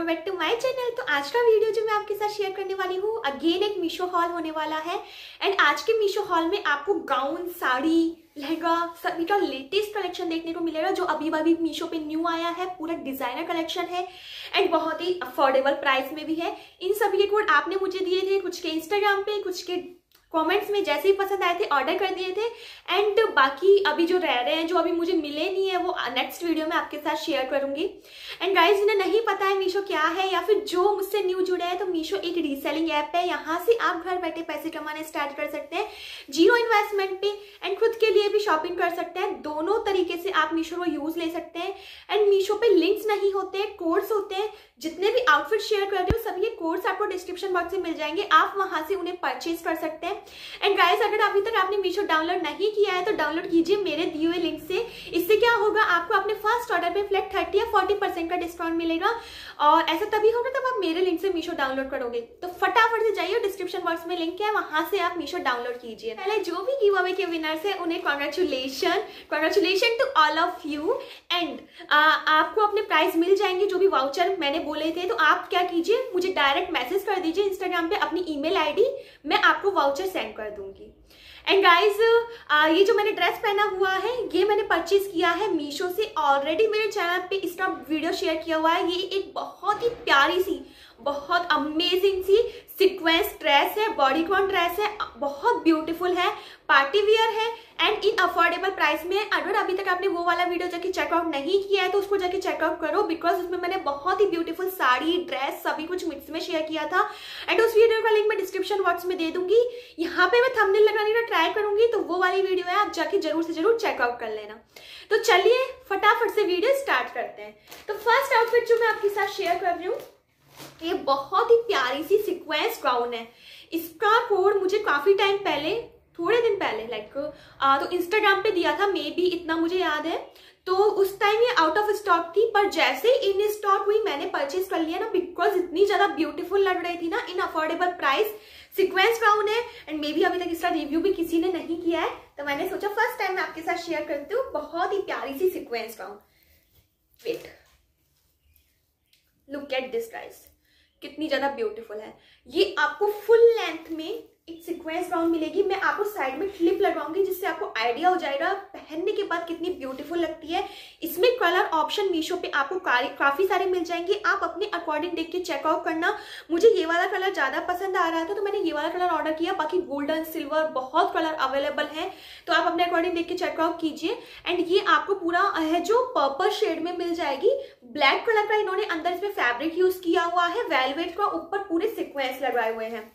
Welcome back to my channel तो आज का वीडियो जो मैं आपके साथ शेयर करने वाली हूँ अगेन एक मीशो हॉल होने वाला है एंड आज के मीशो हॉल में आपको गाउन साड़ी लहंगा सभी का लेटेस्ट कलेक्शन देखने को मिलेगा जो अभी अभी मीशो पे न्यू आया है पूरा डिजाइनर कलेक्शन है एंड बहुत ही अफोर्डेबल प्राइस में भी है इन सभी के कोड आपने मुझे दिए थे कुछ के इंस्टाग्राम पे कुछ के कमेंट्स में जैसे ही पसंद आए थे ऑर्डर कर दिए थे एंड बाकी अभी जो रह रहे हैं जो अभी मुझे मिले नहीं है वो नेक्स्ट वीडियो में आपके साथ शेयर करूंगी एंड गाइस जिन्हें नहीं पता है मीशो क्या है या फिर जो मुझसे न्यू जुड़े हैं तो मीशो एक रीसेलिंग ऐप है यहाँ से आप घर बैठे पैसे कमाने स्टार्ट कर सकते हैं जीरो इन्वेस्टमेंट पे एंड खुद के लिए भी शॉपिंग कर सकते हैं दोनों तरीके से आप मीशो को यूज ले सकते हैं एंड मीशो पे लिंक्स नहीं होते कोर्स होते हैं जितने भी आउटफिट शेयर कर रहे हो सभी कोर्स आपको डिस्क्रिप्शन बॉक्स में मिल जाएंगे आप वहां से उन्हें परचेज कर सकते हैं एंड गाइस अगर अभी तक आपने मीशो डाउनलोड नहीं किया है तो डाउनलोड कीजिए मेरे दिए हुए लिंक से इससे क्या होगा आपको अपने फर्स्ट ऑर्डर पे फ्लैट थर्टी या फोर्टी परसेंट का डिस्काउंट मिलेगा और ऐसा तभी होगा तब आप मेरे लिंक से मीशो डाउनलोड करोगे तो फटाफट से जाइए डिस्क्रिप्शन बॉक्स में लिंक है वहां से आप मीशो डाउनलोड कीजिए पहले जो भी गिव अवे के विनर्स है उन्हें congratulation congratulation to all of you and आपको अपने प्राइस मिल जाएंगे जो भी वाउचर मैंने बोले थे तो आप क्या कीजिए मुझे डायरेक्ट मैसेज कर दीजिए इंस्टाग्राम पे अपनी ईमेल आईडी मैं आपको वाउचर सेंड कर दूंगी एंड गाइज ये जो मैंने ड्रेस पहना हुआ है ये मैंने परचेज किया है मीशो से ऑलरेडी मेरे चैनल पे इसका वीडियो शेयर किया हुआ है ये एक बहुत ही प्यारी सी बहुत अमेजिंग सी सिक्वेंस ड्रेस है बॉडी कॉन ड्रेस है बहुत ब्यूटीफुल है पार्टी वियर है एंड इन अफोर्डेबल प्राइस में अगर अभी तक आपने वो वाला वीडियो जाके चेकआउट नहीं किया है तो उसको जाके चेकआउट करो बिकॉज उसमें मैंने बहुत ही ब्यूटीफुल साड़ी ड्रेस सभी कुछ मिक्स में शेयर किया था एंड उस वीडियो का लिंक मैं डिस्क्रिप्शन बॉक्स में दे दूंगी यहाँ पे मैं थंबनेल लगाने का ट्राई करूंगी तो वो वाली वीडियो है आप जाके जरूर से जरूर चेकआउट कर लेना तो चलिए फटाफट से वीडियो स्टार्ट करते हैं तो फर्स्ट आउटफिट जो मैं आपके साथ शेयर कर रही हूँ ये बहुत ही प्यारी सी सिक्वेंस गाउन है इसका कोड मुझे काफी टाइम पहले थोड़े दिन पहले लाइक तो इंस्टाग्राम पे दिया था मे भी इतना मुझे याद है तो उस टाइम ये आउट ऑफ स्टॉक थी पर जैसे ही इन स्टॉक हुई मैंने परचेज कर लिया ना बिकॉज इतनी ज्यादा ब्यूटीफुल लग रही थी ना in affordable price sequins brown है एंड मे बी अभी तक इसका रिव्यू भी किसी ने नहीं किया है तो मैंने सोचा फर्स्ट टाइम मैं आपके साथ शेयर करती हूँ बहुत ही प्यारी सी sequins brown wait look at this price कितनी ज्यादा ब्यूटीफुल है ये आपको फुल लेंथ में एक सिक्वेंस राउंड मिलेगी मैं आपको साइड में क्लिप लगाऊंगी जिससे आपको आइडिया हो जाएगा पहनने के बाद कितनी ब्यूटीफुल लगती है इसमें कलर ऑप्शन मीशो पे आपको काफ़ी सारे मिल जाएंगे आप अपने अकॉर्डिंग देख के चेकआउट करना मुझे ये वाला कलर ज़्यादा पसंद आ रहा था तो मैंने ये वाला कलर ऑर्डर किया बाकी गोल्डन सिल्वर बहुत कलर अवेलेबल है तो आप अपने अकॉर्डिंग देख के चेकआउट कीजिए एंड ये आपको पूरा है जो पर्पल शेड में मिल जाएगी ब्लैक कलर का इन्होंने अंदर इसमें फैब्रिक यूज़ किया हुआ है वेलवेट का ऊपर पूरे सिक्वेंस लगाए हुए हैं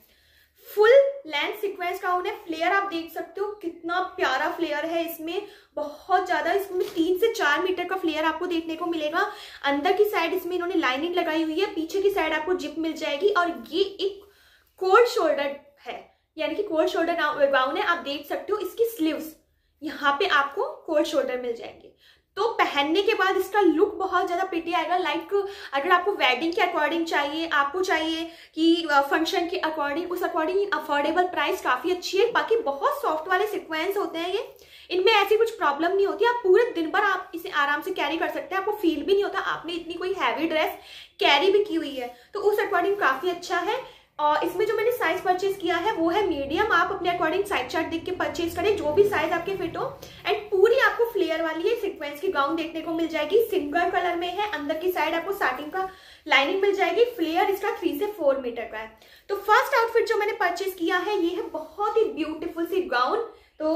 फुल लेंथ सीक्वेंस का उन्हें फ्लेयर आप देख सकते हो कितना प्यारा फ्लेयर है इसमें बहुत ज़्यादा इसमें तीन से चार मीटर का फ्लेयर आपको देखने को मिलेगा अंदर की साइड इसमें इन्होंने लाइनिंग लगाई हुई है पीछे की साइड आपको जिप मिल जाएगी और ये एक कोल्ड शोल्डर है यानी कि कोल्ड शोल्डर गाउन है आप देख सकते हो इसकी स्लीव्स यहाँ पे आपको कोल्ड शोल्डर मिल जाएंगे तो पहनने के बाद इसका लुक बहुत ज़्यादा पिटी आएगा लाइक अगर आपको वेडिंग के अकॉर्डिंग चाहिए आपको चाहिए कि फंक्शन के अकॉर्डिंग उस अकॉर्डिंग अफोर्डेबल प्राइस काफ़ी अच्छी है बाकी बहुत सॉफ्ट वाले सिक्वेंस होते हैं ये इनमें ऐसी कुछ प्रॉब्लम नहीं होती आप पूरे दिन भर आप इसे आराम से कैरी कर सकते हैं आपको फील भी नहीं होता आपने इतनी कोई हैवी ड्रेस कैरी भी की हुई है तो उस अकॉर्डिंग काफ़ी अच्छा है इसमें जो मैंने साइज परचेज किया है वो है मीडियम आप अपने अकॉर्डिंग साइज चार्ट देख के परचेज करें जो भी साइज आपके फिट हो एंड पूरी आपको फ्लेयर वाली है सिक्वेंस की गाउन देखने को मिल जाएगी सिंगल कलर में है अंदर की साइड आपको स्टार्टिंग का लाइनिंग मिल जाएगी फ्लेयर इसका थ्री से फोर मीटर का है तो फर्स्ट आउटफिट जो मैंने परचेज किया है ये है बहुत ही ब्यूटिफुल सी गाउन तो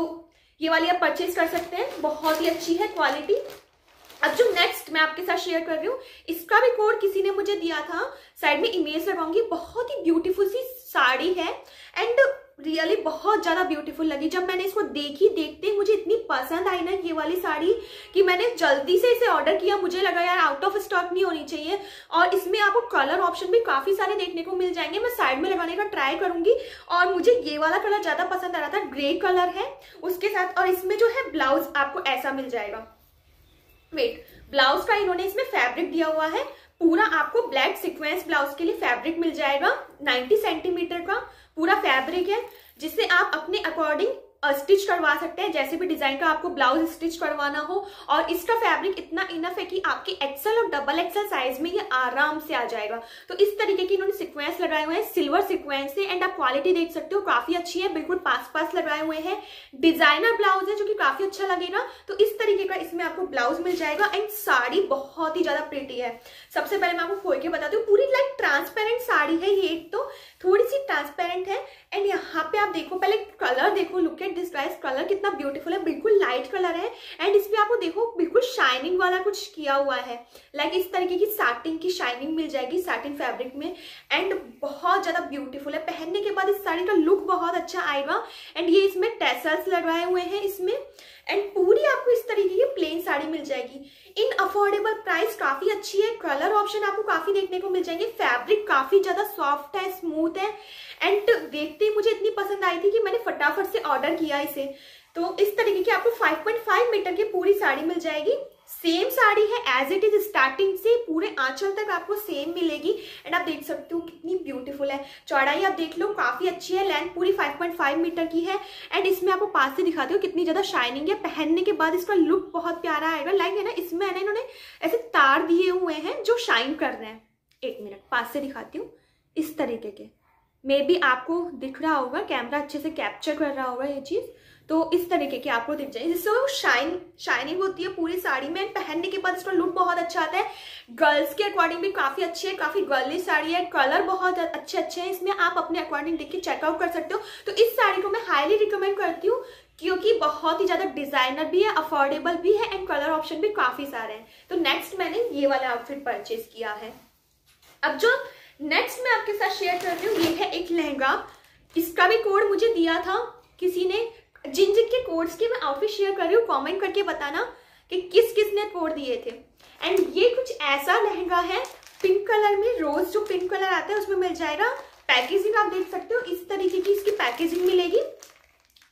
ये वाली आप परचेज कर सकते हैं बहुत ही अच्छी है क्वालिटी अब जो नेक्स्ट मैं आपके साथ शेयर कर रही हूँ इसका भी कोड किसी ने मुझे दिया था साइड में इमेज लगाऊंगी बहुत ही ब्यूटीफुल सी साड़ी है एंड रियली really, बहुत ज़्यादा ब्यूटीफुल लगी जब मैंने इसको देखी देखते मुझे इतनी पसंद आई ना ये वाली साड़ी कि मैंने जल्दी से इसे ऑर्डर किया मुझे लगा यार आउट ऑफ स्टॉक नहीं होनी चाहिए और इसमें आपको कलर ऑप्शन भी काफ़ी सारे देखने को मिल जाएंगे मैं साइड में लगाने का ट्राई करूंगी और मुझे ये वाला कलर ज़्यादा पसंद आ रहा था ग्रे कलर है उसके साथ और इसमें जो है ब्लाउज आपको ऐसा मिल जाएगा वेट ब्लाउज का इन्होंने इसमें फैब्रिक दिया हुआ है पूरा आपको ब्लैक सिक्वेंस ब्लाउज के लिए फैब्रिक मिल जाएगा 90 सेंटीमीटर का पूरा फैब्रिक है जिससे आप अपने अकॉर्डिंग स्टिच करवा सकते हैं जैसे भी डिजाइन का आपको ब्लाउज स्टिच करवाना हो और इसका फैब्रिक इतना इनफ है कि आपके एक्सल और डबल एक्सल साइज में ये आराम से आ जाएगा तो इस तरीके की इन्होंने सिक्वेंस लगाए हुए हैं सिल्वर सिक्वेंस से एंड आप क्वालिटी देख सकते हो काफी अच्छी है बिल्कुल पास पास लगाए हुए हैं डिजाइनर ब्लाउज है जो कि काफी अच्छा लगेगा तो इस तरीके का इसमें आपको ब्लाउज मिल जाएगा एंड साड़ी बहुत ही ज्यादा प्रिटी है सबसे पहले मैं आपको खोल के बताती हूँ पूरी लाइक ट्रांसपेरेंट साड़ी है ये एक तो थोड़ी सी ट्रांसपेरेंट है एंड यहाँ पे आप देखो पहले कलर देखो लुक एंड दिस कलर कितना ब्यूटीफुल है बिल्कुल लाइट कलर है एंड इस पर आपको देखो बिल्कुल शाइनिंग वाला कुछ किया हुआ है लाइक like इस तरीके की साटिन की शाइनिंग मिल जाएगी साटिन फैब्रिक में एंड बहुत ज़्यादा ब्यूटीफुल है पहनने के बाद इस साड़ी का लुक बहुत अच्छा आएगा एंड ये इसमें टेसल्स लगाए हुए हैं इसमें एंड पूरी आपको इस तरीके की प्लेन साड़ी मिल जाएगी इन अफोर्डेबल प्राइस काफी अच्छी है कलर ऑप्शन आपको काफी देखने को मिल जाएंगे फैब्रिक काफी ज्यादा सॉफ्ट है स्मूथ है एंड देखते ही मुझे इतनी पसंद आई थी कि मैंने फटाफट से ऑर्डर किया इसे तो इस तरीके की आपको 5.5 मीटर की पूरी साड़ी मिल जाएगी सेम साड़ी है एज इट इज स्टार्टिंग से पूरे आंचल तक आपको सेम मिलेगी एंड आप देख सकते हो कितनी ब्यूटीफुल है चौड़ाई आप देख लो काफी अच्छी है लेंथ पूरी 5.5 मीटर की है एंड इसमें आपको पास से दिखाती हूँ कितनी ज्यादा शाइनिंग है पहनने के बाद इसका लुक बहुत प्यारा आएगा लाइक है ना इसमें है ना इन्होंने ऐसे तार दिए हुए हैं जो शाइन कर रहे हैं एक मिनट पास से दिखाती हूँ इस तरीके के मे बी आपको दिख रहा होगा कैमरा अच्छे से कैप्चर कर रहा होगा ये चीज़ तो इस तरीके की आपको दिख जाए जिससे वो शाइन शाइनिंग होती है पूरी साड़ी में पहनने के बाद इसका लुक बहुत अच्छा आता है गर्ल्स के अकॉर्डिंग भी काफी अच्छी है काफी गर्ली साड़ी है कलर बहुत अच्छे अच्छे हैं इसमें आप अपने अकॉर्डिंग देख के चेकआउट कर सकते हो तो इस साड़ी को मैं हाईली रिकमेंड करती हूँ क्योंकि बहुत ही ज्यादा डिजाइनर भी है अफोर्डेबल भी है एंड कलर ऑप्शन भी काफी सारे हैं तो नेक्स्ट मैंने ये वाला आउटफिट परचेज किया है अब जो नेक्स्ट मैं आपके साथ शेयर कर रही हूँ ये है एक लहंगा इसका भी कोड मुझे दिया था किसी ने जिन जिन के कोड्स के मैं आउटफिट शेयर कर रही हूँ कॉमेंट करके बताना कि किस किस ने कोड दिए थे एंड ये कुछ ऐसा लहंगा है पिंक कलर में रोज जो पिंक कलर आता है उसमें मिल जाएगा पैकेजिंग आप देख सकते हो इस तरीके की इसकी पैकेजिंग मिलेगी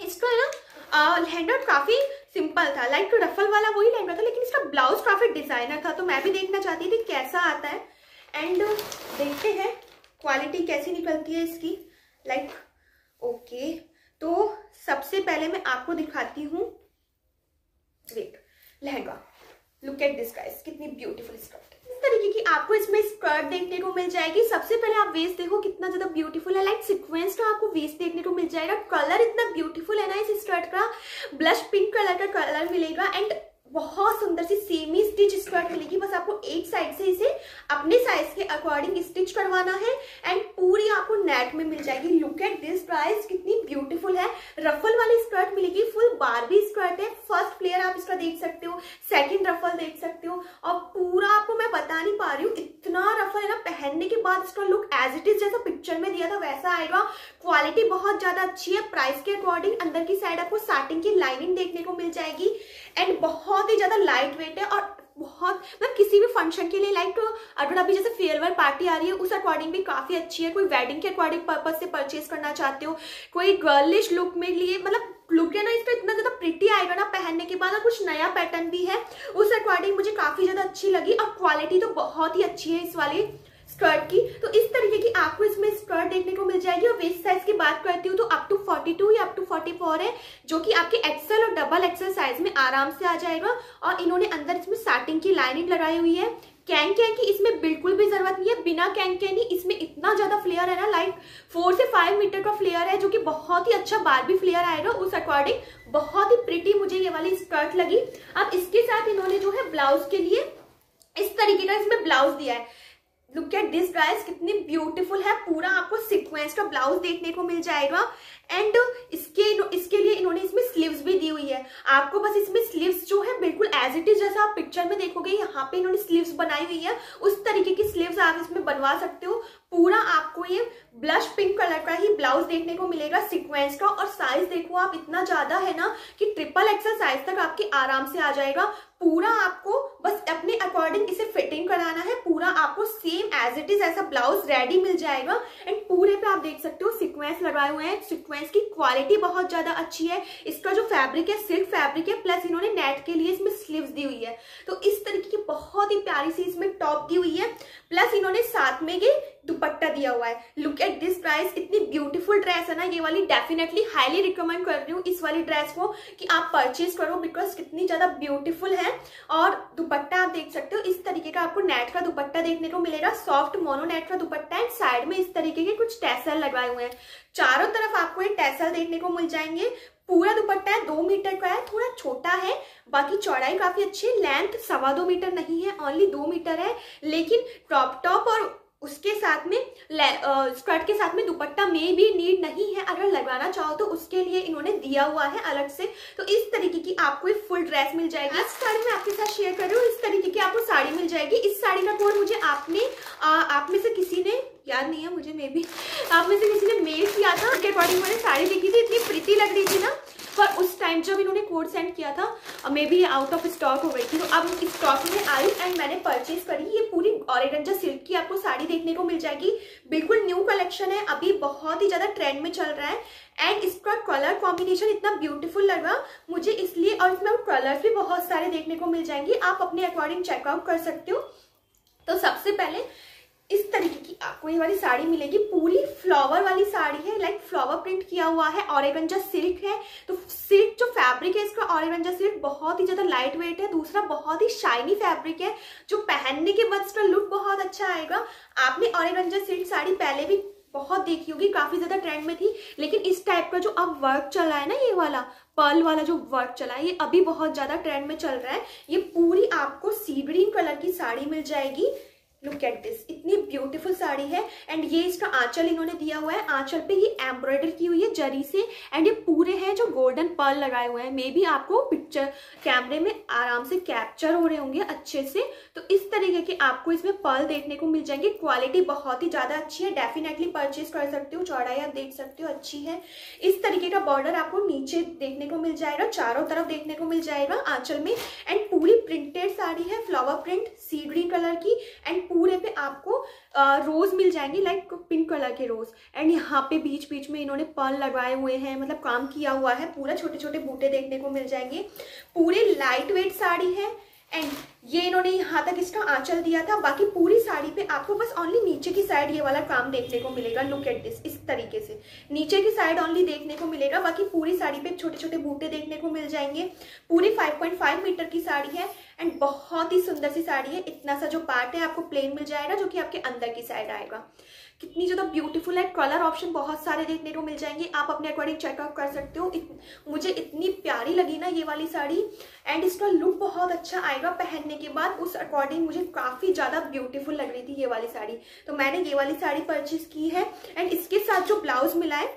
इसका है ना लहंगा काफ़ी सिंपल था लाइक रफल वाला वही लहंगा था लेकिन इसका ब्लाउज काफ़ी डिजाइनर था तो मैं भी देखना चाहती थी कैसा आता है एंड देखते हैं क्वालिटी कैसी निकलती है इसकी लाइक like, ओके okay. तो सबसे पहले मैं आपको दिखाती हूं wait lehenga look at this guys कितनी ब्यूटीफुल स्कर्ट इस तरीके की आपको इसमें स्कर्ट देखने को मिल जाएगी सबसे पहले आप वेस्ट देखो कितना ज्यादा ब्यूटीफुल है लाइक सिक्वेंस तो आपको वेस्ट देखने को मिल जाएगा कलर इतना ब्यूटीफुल है ना इस स्कर्ट का ब्लश पिंक कलर का कलर मिलेगा एंड बहुत सुंदर सी सेमी स्टिच स्कर्ट मिलेगी बस आपको एक साइड से इसे अपने साइज के अकॉर्डिंग स्टिच करवाना है एंड पूरी आपको नेट में मिल जाएगी लुक एट दिस प्राइस कितनी ब्यूटीफुल है रफल वाली स्कर्ट मिलेगी फुल बारबी स्कर्ट है फर्स्ट प्लेयर आप इसका देख सकते हो सेकंड रफल देख सकते हो और पूरा आपको मैं बता नहीं पा रही हूँ इतना रफल है ना पहनने के बाद इसका लुक एज इट इज जैसा पिक्चर में दिया था वैसा आएगा क्वालिटी बहुत ज्यादा अच्छी है प्राइस के अकॉर्डिंग अंदर की साइड आपको साटिंग की लाइनिंग देखने को मिल जाएगी एंड बहुत ही ज़्यादा लाइट वेट है और बहुत मतलब किसी भी फंक्शन के लिए लाइक तो अगर अभी जैसे फेयरवेल पार्टी आ रही है उस अकॉर्डिंग भी काफ़ी अच्छी है कोई वेडिंग के अकॉर्डिंग पर्पज से परचेज करना चाहते हो कोई गर्लिश लुक में लिए मतलब लुक है ना इस पर इतना ज़्यादा प्रिटी आएगा ना पहनने के बाद और कुछ नया पैटर्न भी है उस अकॉर्डिंग मुझे काफ़ी ज़्यादा अच्छी लगी और क्वालिटी तो बहुत ही अच्छी है इस वाली स्कर्ट की तो इस तरीके की आपको इसमें स्कर्ट देखने को मिल जाएगी और वेस्ट साइज की बात करती हूँ तो अप टू 42 या अप टू 44 है जो कि आपके एक्सल और डबल एक्सल साइज में आराम से आ जाएगा और इन्होंने अंदर इसमें साटिंग की लाइनिंग लगाई हुई है कैंग कैंग की इसमें बिल्कुल भी जरूरत नहीं है बिना कैंग कैंग ही इसमें इतना ज्यादा फ्लेयर है ना लाइक फोर से फाइव मीटर का फ्लेयर है जो कि बहुत ही अच्छा बार भी फ्लेयर आएगा उस अकॉर्डिंग बहुत ही प्रिटी मुझे ये वाली स्कर्ट लगी अब इसके साथ इन्होंने जो है ब्लाउज के लिए इस तरीके का इसमें ब्लाउज दिया है लुक एट दिस ड्रेस कितनी ब्यूटीफुल है पूरा आपको सिक्वेंस का ब्लाउज देखने को मिल जाएगा एंड इसके इसके लिए इन्होंने इसमें स्लीव्स भी दी हुई है आपको बस इसमें स्लीव्स जो है बिल्कुल एज इट इज जैसा आप पिक्चर में देखोगे यहाँ पे इन्होंने स्लीव्स बनाई हुई है उस तरीके की स्लीव्स आप इसमें बनवा सकते हो पूरा आपको ये ब्लश पिंक कलर का ही ब्लाउज देखने को मिलेगा सीक्वेंस का और साइज देखो आप इतना ज्यादा है ना कि ट्रिपल एक्सल साइज तक आपके आराम से आ जाएगा पूरा आपको बस अपने अकॉर्डिंग इसे फिटिंग कराना है पूरा आपको सेम एज इट इज ऐसा ब्लाउज रेडी मिल जाएगा एंड पूरे पे आप देख सकते हो सीक्वेंस लगाए हुए हैं सीक्वेंस की क्वालिटी बहुत ज्यादा अच्छी है इसका जो फैब्रिक है सिल्क फैब्रिक है प्लस इन्होंने नेट के लिए इसमें स्लीव दी हुई है तो इस तरीके की बहुत ही प्यारी सी इसमें टॉप दी हुई है प्लस इन्होंने साथ में ये दुपट्टा दिया हुआ है लुक एट दिस प्राइस इतनी ब्यूटीफुल ड्रेस है ना ये वाली डेफिनेटली हाईली रिकमेंड कर रही हूँ इस वाली ड्रेस को कि आप परचेज करो बिकॉज कितनी ज़्यादा ब्यूटीफुल है और दुपट्टा आप देख सकते हो इस तरीके का आपको नेट का दुपट्टा देखने को मिलेगा सॉफ्ट मोनो नेट का दुपट्टा एंड साइड में इस तरीके के कुछ टैसल लगाए हुए हैं चारों तरफ आपको ये टैसल देखने को मिल जाएंगे पूरा दुपट्टा है दो मीटर का है थोड़ा छोटा है बाकी चौड़ाई काफ़ी अच्छी है लेंथ सवा दो मीटर नहीं है ओनली दो मीटर है लेकिन क्रॉप टॉप और उसके साथ में स्कर्ट के साथ में दुपट्टा में भी नीड नहीं है अगर लगवाना चाहो तो उसके लिए इन्होंने दिया हुआ है अलग से तो इस तरीके की आपको एक फुल ड्रेस मिल जाएगी इस साड़ी मैं आपके साथ शेयर कर रही हूँ इस तरीके की आपको साड़ी मिल जाएगी इस साड़ी का कोड मुझे आपने आ, आप में से किसी ने याद नहीं है मुझे मे भी आप में से किसी ने मेल किया था उसके अकॉर्डिंग मैंने साड़ी देखी थी इतनी प्रीति लग रही थी ना पर उस टाइम जब इन्होंने कोड सेंड किया था maybe out of stock हो गई थी तो अब स्टॉक में आई एंड मैंने परचेज करी ये पूरी ऑरेगंजा सिल्क की आपको साड़ी देखने को मिल जाएगी बिल्कुल न्यू कलेक्शन है अभी बहुत ही ज़्यादा ट्रेंड में चल रहा है एंड इसका कलर कॉम्बिनेशन इतना ब्यूटीफुल लगा मुझे इसलिए और इसमें कलर्स भी बहुत सारे देखने को मिल जाएंगे आप अपने अकॉर्डिंग चेकआउट कर सकते हो तो सबसे पहले इस तरीके की आपको ये वाली साड़ी मिलेगी पूरी फ्लावर वाली साड़ी है लाइक फ्लावर प्रिंट किया हुआ है और सिल्क है तो सिल्क जो फैब्रिक है इसका और सिल्क बहुत ही ज्यादा लाइट वेट है दूसरा बहुत ही शाइनी फैब्रिक है जो पहनने के बाद इसका लुक बहुत अच्छा आएगा आपने और सिल्क साड़ी पहले भी बहुत देखी होगी काफी ज्यादा ट्रेंड में थी लेकिन इस टाइप का जो अब वर्क चला है ना ये वाला पर्ल वाला जो वर्क चला है ये अभी बहुत ज्यादा ट्रेंड में चल रहा है ये पूरी आपको सी ग्रीन कलर की साड़ी मिल जाएगी लुक एट दिस इतनी ब्यूटीफुल साड़ी है एंड ये इसका आंचल इन्होंने दिया हुआ है आंचल पे ये एम्ब्रॉयडर की हुई है जरी से एंड ये पूरे हैं जो गोल्डन पर्ल लगाए हुए हैं मे भी आपको पिक्चर कैमरे में आराम से कैप्चर हो रहे होंगे अच्छे से तो इस तरीके के आपको इसमें पर्ल देखने को मिल जाएंगे क्वालिटी बहुत ही ज़्यादा अच्छी है डेफिनेटली परचेज कर सकते हो चौड़ाई आप देख सकते हो अच्छी है इस तरीके का बॉर्डर आपको नीचे देखने को मिल जाएगा चारों तरफ देखने को मिल जाएगा आंचल में एंड पूरी प्रिंटेड साड़ी है फ्लावर प्रिंट सी ग्रीन कलर की एंड पूरे पे आपको रोज मिल जाएंगे लाइक पिंक कलर के रोज एंड यहाँ पे बीच बीच में इन्होंने पर्ल लगाए हुए हैं मतलब काम किया हुआ है पूरा छोटे छोटे बूटे देखने को मिल जाएंगे पूरे लाइट वेट साड़ी है एंड ये इन्होंने यहाँ तक इसका आंचल दिया था बाकी पूरी साड़ी पे आपको बस ओनली नीचे की साइड ये वाला काम देखने को मिलेगा लुक एट दिस इस तरीके से नीचे की साइड ओनली देखने को मिलेगा बाकी पूरी साड़ी पे छोटे छोटे बूटे देखने को मिल जाएंगे पूरी 5.5 मीटर की साड़ी है एंड बहुत ही सुंदर सी साड़ी है इतना सा जो पार्ट है आपको प्लेन मिल जाएगा जो कि आपके अंदर की साइड आएगा कितनी ज़्यादा ब्यूटीफुल है कलर ऑप्शन बहुत सारे देखने को मिल जाएंगे आप अपने अकॉर्डिंग चेकअप कर सकते हो इत, मुझे इतनी प्यारी लगी ना ये वाली साड़ी एंड इसका लुक बहुत अच्छा आएगा पहनने के बाद उस अकॉर्डिंग मुझे काफ़ी ज़्यादा ब्यूटीफुल लग रही थी ये वाली साड़ी तो मैंने ये वाली साड़ी परचेज की है एंड इसके साथ जो ब्लाउज मिला है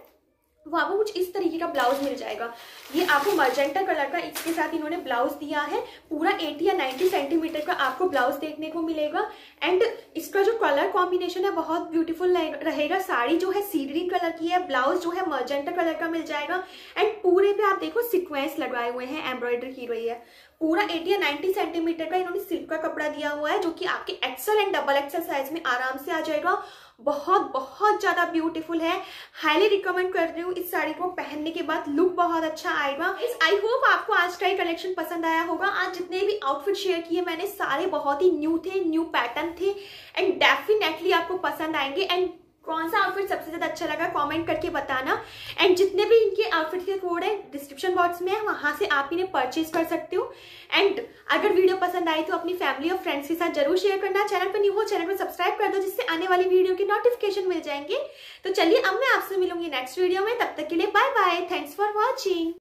वहाँ पर कुछ इस तरीके का ब्लाउज मिल जाएगा ये आपको मर्जेंटा कलर का इसके साथ इन्होंने ब्लाउज दिया है पूरा 80 या 90 सेंटीमीटर का आपको ब्लाउज देखने को मिलेगा एंड इसका जो कलर कॉम्बिनेशन है बहुत ब्यूटीफुल रहेगा साड़ी जो है सी कलर की है ब्लाउज जो है मर्जेंटा कलर का मिल जाएगा एंड पूरे पे आप देखो सिक्वेंस लगाए हुए हैं एम्ब्रॉयडरी की हुई है पूरा 80 या 90 सेंटीमीटर का इन्होंने सिल्क का कपड़ा दिया हुआ है जो कि आपके XL and double XL size में आराम से आ जाएगा बहुत बहुत ज़्यादा ब्यूटीफुल है हाईली रिकमेंड कर रही हूँ इस साड़ी को पहनने के बाद लुक बहुत अच्छा आएगा आई होप आपको आज का ये कलेक्शन पसंद आया होगा आज जितने भी आउटफिट शेयर किए मैंने सारे बहुत ही न्यू थे न्यू पैटर्न थे एंड डेफिनेटली आपको पसंद आएंगे एंड कौन सा आउटफिट सबसे ज़्यादा अच्छा लगा कमेंट करके बताना एंड जितने भी इनके आउटफिट के कोड है डिस्क्रिप्शन बॉक्स में है वहाँ से आप इन्हें परचेज कर सकते हो एंड अगर वीडियो पसंद आई तो अपनी फैमिली और फ्रेंड्स के साथ जरूर शेयर करना चैनल पर न्यू हो चैनल को सब्सक्राइब कर दो जिससे आने वाली वीडियो के नोटिफिकेशन मिल जाएंगे तो चलिए अब मैं आपसे मिलूंगी नेक्स्ट वीडियो में तब तक के लिए bye bye thanks for watching